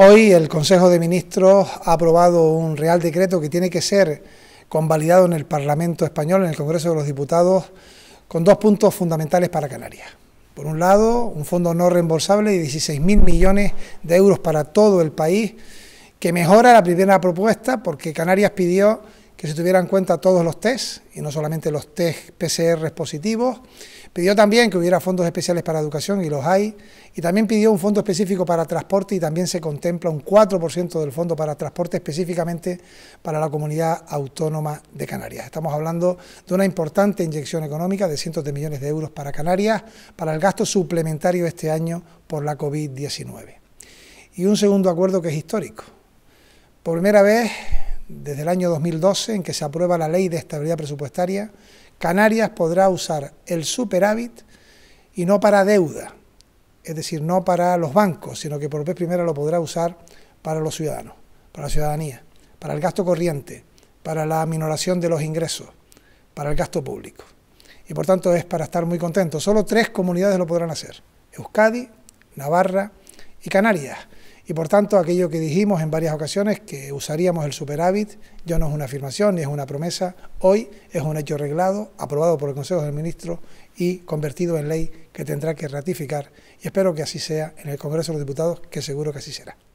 Hoy el Consejo de Ministros ha aprobado un Real Decreto que tiene que ser convalidado en el Parlamento español, en el Congreso de los Diputados, con dos puntos fundamentales para Canarias. Por un lado, un fondo no reembolsable de 16.000 millones de euros para todo el país, que mejora la primera propuesta porque Canarias pidió que se tuvieran en cuenta todos los test, y no solamente los test PCR positivos. Pidió también que hubiera fondos especiales para educación, y los hay. Y también pidió un fondo específico para transporte, y también se contempla un 4% del fondo para transporte específicamente para la comunidad autónoma de Canarias. Estamos hablando de una importante inyección económica de cientos de millones de euros para Canarias, para el gasto suplementario este año por la COVID-19. Y un segundo acuerdo que es histórico. Por primera vez desde el año 2012, en que se aprueba la ley de estabilidad presupuestaria, Canarias podrá usar el superávit y no para deuda, es decir, no para los bancos, sino que por vez primera lo podrá usar para los ciudadanos, para la ciudadanía, para el gasto corriente, para la minoración de los ingresos, para el gasto público. Y por tanto es para estar muy contentos. Solo tres comunidades lo podrán hacer, Euskadi, Navarra y Canarias. Y por tanto, aquello que dijimos en varias ocasiones, que usaríamos el superávit, ya no es una afirmación ni es una promesa, hoy es un hecho arreglado, aprobado por el Consejo del Ministro y convertido en ley que tendrá que ratificar. Y espero que así sea en el Congreso de los Diputados, que seguro que así será.